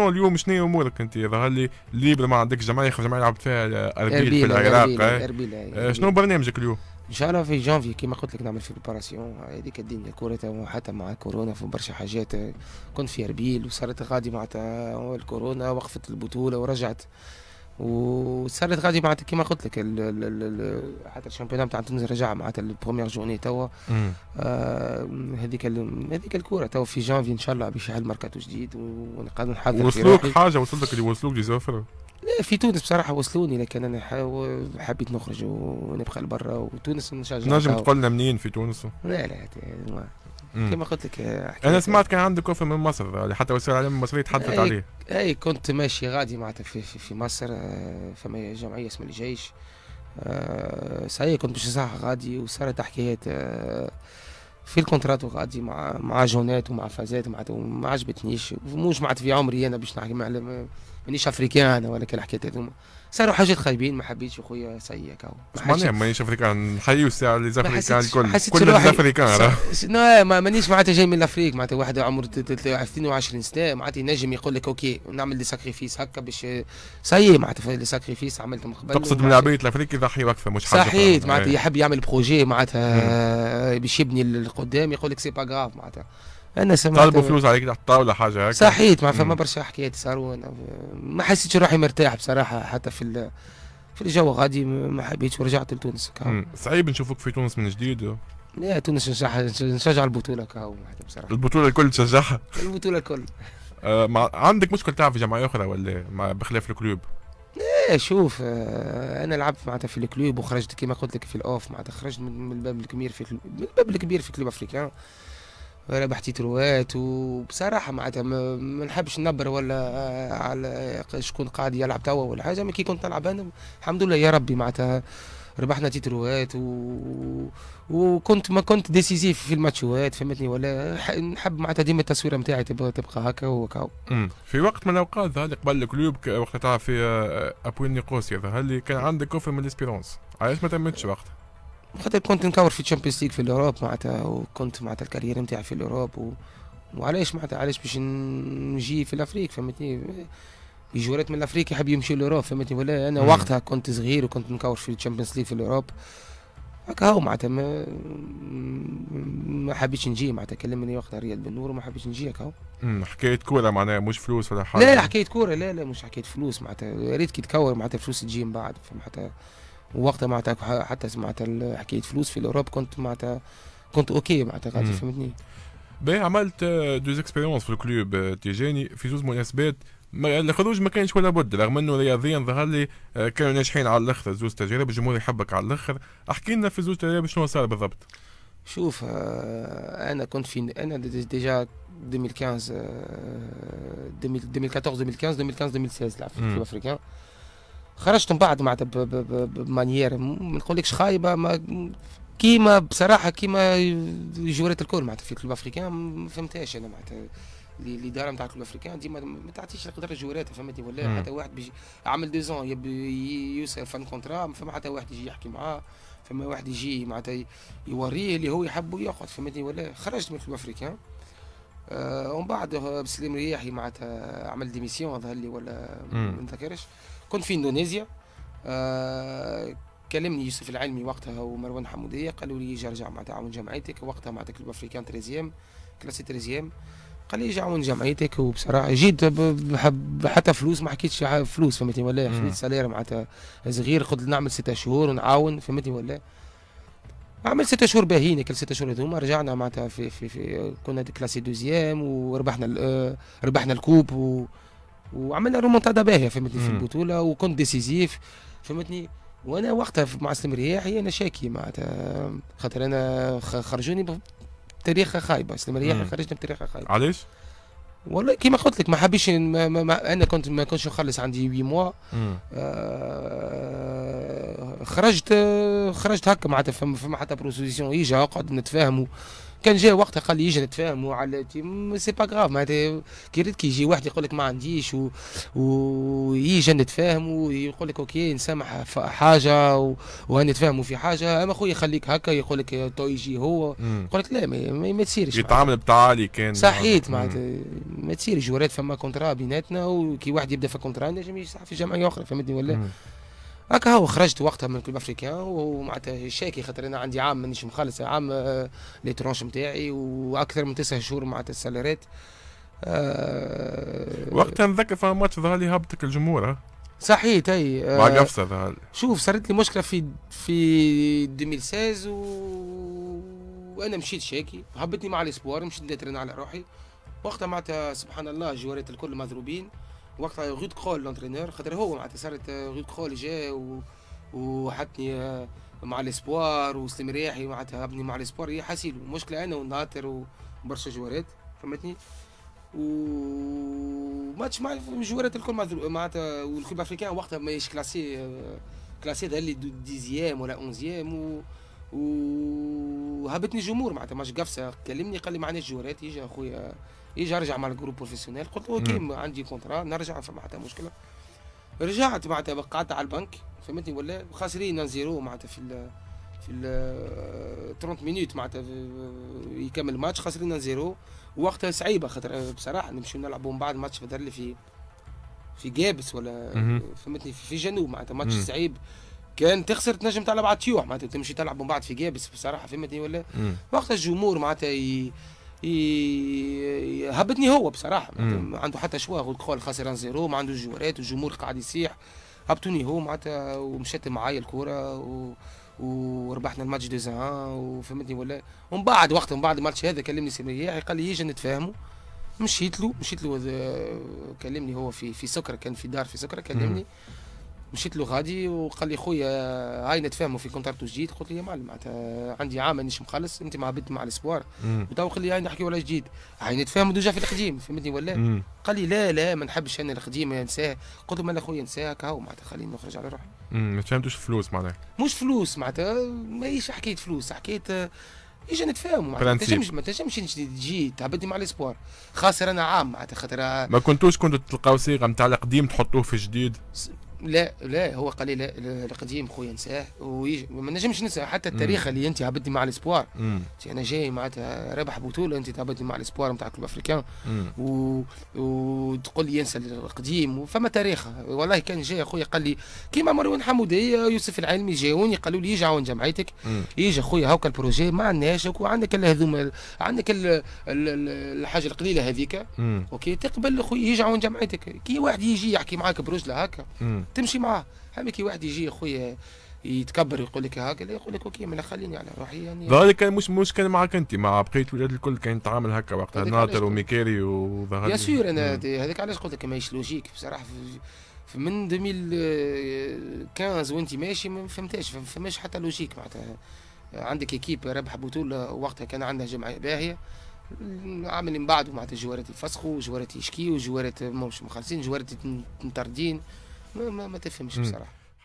اليوم شنو امورك انت ظهر لي ليبر ما عندك جمعيه خرج جمعيه لعبت فيها اربيل في العراق إيه؟ إيه، شنو برنامجك اليوم؟ ان شاء الله في جانفي كيما قلت لك نعمل في بريباراسيون هذيك الدنيا كورة حتى مع كورونا في برشا حاجات كنت في اربيل وصارت غادي معناتها الكورونا وقفت البطوله ورجعت وصارت غادي معناتها كيما قلت لك ال ال ال حتى الشامبيون تاع تونس رجع معناتها البروميير جورني توا آه، هذيك هذيك الكره توا في جانفي ان شاء الله باش يحل ماركاتو جديد ونقعد نحضر وصلوك حاجه وصلتك اللي وصلوك جزافر لا في تونس بصراحة وصلوني لكن أنا حبيت نخرج ونبقى لبرا وتونس نشجع نجم تقول لنا منين في تونس؟ لا لا كما قلت لك آه، انا سمعت كان عندك كوفي من مصر حتى وسائل الاعلام المصريه تحدثت إيه، عليه اي كنت ماشي غادي معناتها في, في, في مصر آه، فما جمعيه اسمها الجيش آه، صحيح كنت باش صح غادي وصارت حكايات في الكونترات وغادي مع مع جونات ومع فازات معناتها ما عجبتنيش مش معناتها في عمري انا باش نحكي مانيش افريكان ولا كان الحكايات هذوما صاروا حاجات خايبين ما حبيتش اخويا سي اهو ما مانيش افريكان حيو الساعه لزافريكان الكل كل لزافريكان س... لا ما مانيش معناتها جاي من الافريك معناتها واحد عمره 22 سنه معناتها ينجم يقول لك اوكي نعمل لي ساكريفيس هكا باش سي معناتها لي ساكريفيس عملته من قبل تقصد من لعبيه الافريقي يضحي اكثر مش حاجه صحيح معناتها إيه. يحب يعمل بروجي معناتها باش يبني القدام يقول لك سي با غاف معناتها انا سمعت طالبوا فلوس عليك على الطاوله حاجه هيك صحيت ما فما برشا حكايات صاروا ما حسيتش روحي مرتاح بصراحه حتى في في الجو غادي ما حبيتش ورجعت لتونس صعيب نشوفك في تونس من جديد لا تونس نشجع نشجع البطوله كاو بصراحه البطوله الكل تشجعها البطوله الكل آه عندك مشكل تعرف في جمعيه اخرى ولا ما بخلاف الكلوب؟ ايه شوف آه انا لعبت معناتها في الكلوب وخرجت كما قلت لك في الاوف معناتها خرجت من الباب الكبير في من الباب الكبير في كلوب افريكان يعني ربح تيتروات وبصراحه معناتها ما نحبش نبر ولا آه، على شكون قاعد يلعب توا ولا حاجه كي كنت نلعب انا الحمد لله يا ربي معناتها ربحنا تيتروات و... وكنت ما كنت ديسيزيف في الماتشوات فهمتني ولا نحب معناتها ديما التصويره نتاعي تبقى, تبقى هكا وهكا في وقت من الاوقات ظهر لي قبل الكلوب وقت تلعب في آه، ابوين نيقوسيا ظهر لي كان عندك كوفر من ليسبيرونس علاش ما تمتش وقتها؟ خاطر كنت نكور في تشامبيونز ليج في الاوروب معناتها وكنت معناتها الكارير نتاعي في الاوروب و... وعلاش معناتها علاش باش نجي في الافريق فهمتني الجوارات من الافريق يحب يمشي لاوروب فهمتني ولا انا مم. وقتها كنت صغير وكنت نكور في الشامبيونز ليج في الاوروب هكا هو معناتها ما ما حبيتش نجي معناتها كلمني وقتها رياض بن نور وما حبيتش نجي هكا هو حكايه كوره معناها مش فلوس ولا حاجه لا لا حكايه كوره لا لا مش حكايه فلوس معناتها يا ريت كي تكور معناتها الفلوس تجي من بعد فمعناتها ووقتها معناتها حتى سمعت حكايه فلوس في الاوروب كنت معناتها كنت اوكي معناتها قاعد فهمتني باهي عملت دوز اكسبيريونس في الكلوب آه، تيجاني في زوج مناسبات ما يعني الخروج ما كانش ولا بد رغم انه رياضيا ظهر لي آه، كانوا ناجحين على الاخر زوج تجارب الجمهور يحبك على الاخر احكي لنا في زوج تجارب شنو صار بالضبط شوف آه، انا كنت في انا ديجا 2015 2014 2015 2015 2016 لعبت في الكلوب افريكان خرجت من بعد معناتها بمانيير ما نقولكش خايبه ما كيما بصراحه كيما جورات الكل معناتها في كلوب افريكان ما فهمتهاش انا معناتها الاداره نتاع كلوب افريكان ديما ما تعطيش القدره جورات فهمتني ولا حتى واحد بيجي عمل دي زون يوصل فان كونترا ما فما حتى واحد يجي يحكي معاه فما واحد يجي معناتها يوريه اللي هو يحب يقعد فهمتني ولا خرجت من كلوب افريكان آه ومن بعد آه، بسليم رياحي معناتها عمل ديميسيون ظهر لي ولا ما نذكرش كنت في اندونيسيا آه كلمني يوسف العلمي وقتها ومروان حموديه قالوا لي يجي ارجع مع تعاون جمعيتك وقتها مع كلوب افريكان تريزيام كلاسي تريزيام قال لي جعون جمعيتك وبصراحه جيت حتى فلوس ما حكيتش فلوس فهمتني ولا خديت سالير معناتها صغير قلت نعمل ستة شهور ونعاون فهمتني ولا عملت ستة شهور باهيين كل ستة شهور هذوما رجعنا معناتها في, في, في كنا كلاسي دوزيام وربحنا آه، ربحنا الكوب و وعملنا رومونتادا باهيه فهمتني في البطوله وكنت ديسيزيف فهمتني وانا وقتها مع سلم رياح انا شاكي معناتها خاطر انا خرجوني بطريقه خايبه سلم رياح خرجنا بطريقه خايبه علاش؟ والله كيما قلت لك ما حبيتش ما ما ما انا كنت ما كنتش نخلص عندي 8 موا آه خرجت خرجت هكا معناتها فما حتى بروسيسيون يجي اقعد نتفاهموا كان جاء وقتها قال لي يجري تفاهموا على سي با غراف معناتها كي ريت كي يجي واحد يقول لك ما عنديش و... ويجي نتفاهموا ويقول لك اوكي نسامح حاجه و... ونتفاهموا في حاجه اما خويا خليك هكا يقول لك تو يجي هو يقول لك لا ما, ما, ما تصيرش يتعامل بتعالي كان صحيت معناتها ما تصيرش ورات فما كونترا بيناتنا وكي واحد يبدا في كونترا نجم يسعى في جمعيه اخرى فهمتني ولا مم. هكا هو خرجت وقتها من كلوب افريكان ومعناتها شاكي خاطر انا عندي عام مانيش مخلص عام آه، لي ترونش نتاعي واكثر من تسع شهور معناتها السالارات أه وقتها نتذكر فما ماتش ظهر لي هبطك الجمهور صحيح اي مع قفصه ظهر شوف صارت لي مشكله في في 2016 و... وانا مشيت شاكي هبطني مع الاسبوار مشيت ندير على روحي وقتها معناتها سبحان الله الجوارات الكل مضروبين وقتها غيد كول لونترينور خاطر هو معناتها صارت غيد آه، كول جا و... وحطني آه، مع الاسبوار وسلم رياحي معناتها ابني مع الاسبوار هي حسيل مشكله انا وناطر وبرشا جوارات فهمتني وماتش مع الجوارات الكل معناتها والكوب افريكان وقتها ماهيش كلاسي آه، كلاسي ده اللي ديزيام ولا اونزيام و... وهبتني جمهور معناتها ماش قفصه كلمني قال لي ما عندناش جوارات يجي اخويا يجي ارجع مع الجروب بروفيسيونيل قلت له اوكي عندي كونترا نرجع فما حتى مشكله رجعت معناتها قعدت على البنك فهمتني ولا خاسرين زيرو معناتها في الـ في الـ 30 مينوت معناتها يكمل ماتش خاسرين زيرو وقتها صعيبه خاطر بصراحه نمشي نلعبوا من بعد ماتش في في في جابس ولا فهمتني في جنوب معناتها ماتش صعيب كان تخسر تنجم تلعب على تيوح معناتها تمشي تلعب من بعد في جابس بصراحه فهمتني ولا وقتها الجمهور معناتها هبتني هو بصراحه ما عنده حتى شويه قال خسران زيرو ما عنده جوارات والجمهور قاعد يسيح هبطوني هو معناتها ومشات معايا الكوره و... وربحنا الماتش دي زان وفهمتني ولا ومن بعد وقت من بعد الماتش هذا كلمني سيمياحي قال لي يجي نتفاهموا مشيت له مشيت له آه، كلمني هو في في سكره كان في دار في سكره كلمني مم. مشيت له غادي وقال لي خويا هاي نتفاهموا في كونترات جديد قلت له يا معلم معناتها عندي عام مانيش مخلص انت مع بنت مع الاسبوار وتو قال لي هاي نحكي ولا جديد هاي نتفاهموا ديجا في القديم فهمتني ولا قال لي لا لا ما نحبش انا القديم ننساه قلت له مالا خويا ننساه كهو معناتها خليني نخرج على روحي ما تفهمتوش فلوس معناها مش فلوس معناتها ماهيش حكايه فلوس حكايه ايش آه، نتفاهموا ما تنجمش ما تنجمش تجي تعبدني مع الاسبوار خاسر انا عام معناتها خاطر آه، ما كنتوش كنتوا تلقاو صيغه نتاع القديم تحطوه في جديد لا لا هو قال لي لا القديم خويا نساه وما نجمش ننسى حتى التاريخ اللي انت عبدني مع الاسبوار انا جاي معناتها رابح بطوله انت تعبدني مع الاسبوار نتاع كلوب افريكان و... وتقول لي ينسى القديم فما تاريخ والله كان جاي اخويا قال لي كيما مروان حمودي يوسف العلمي جاوني قالوا لي يجي عون جمعيتك يجي خويا هاكا البروجي ما عندناش وعندك الهذوم عندك ال... الحاجه القليله هذيك اوكي تقبل خويا يجي عون جمعيتك كي واحد يجي يحكي معاك برجله هكا تمشي معاه هم كي واحد يجي خويا يتكبر يقول لك هكا يقول لك اوكي ما خليني على روحي يعني ظهر كان مش مش كان معك انت مع بقيه الولاد الكل كان يتعامل هكا وقتها ناطر وميكاري وظهر يا سور انا هذاك علاش قلت لك ماهيش لوجيك بصراحه من 2015 وانت ماشي ما فهمتهاش فماش حتى لوجيك معناتها عندك ايكيب ربح بطوله وقتها كان عندها جمعيه باهيه عامل من بعده معناتها جوارات يفسخوا جوارات يشكيوا جوارات مش مخلصين جوارات مطردين ما, ما, ما تفهمش بصراحه